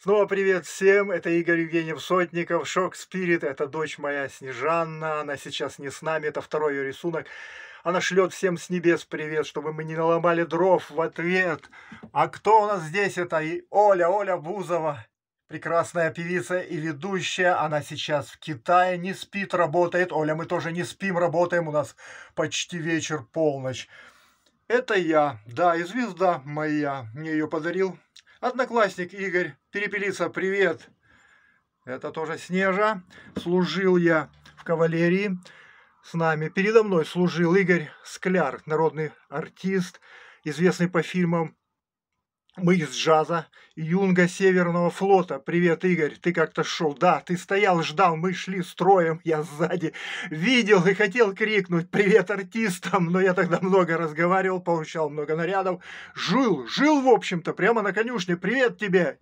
Снова привет всем, это Игорь Евгеньев Сотников, Шок Спирит, это дочь моя Снежанна, она сейчас не с нами, это второй ее рисунок. Она шлет всем с небес привет, чтобы мы не наломали дров в ответ. А кто у нас здесь? Это и Оля, Оля Бузова. Прекрасная певица и ведущая, она сейчас в Китае, не спит, работает. Оля, мы тоже не спим, работаем, у нас почти вечер, полночь. Это я, да, и звезда моя мне ее подарил. Одноклассник Игорь, перепелица, привет. Это тоже Снежа. Служил я в кавалерии с нами. Передо мной служил Игорь Скляр, народный артист, известный по фильмам мы из джаза, юнга Северного флота. Привет, Игорь, ты как-то шел. Да, ты стоял, ждал, мы шли строем, я сзади. Видел и хотел крикнуть «Привет артистам!», но я тогда много разговаривал, получал много нарядов. Жил, жил, в общем-то, прямо на конюшне. Привет тебе!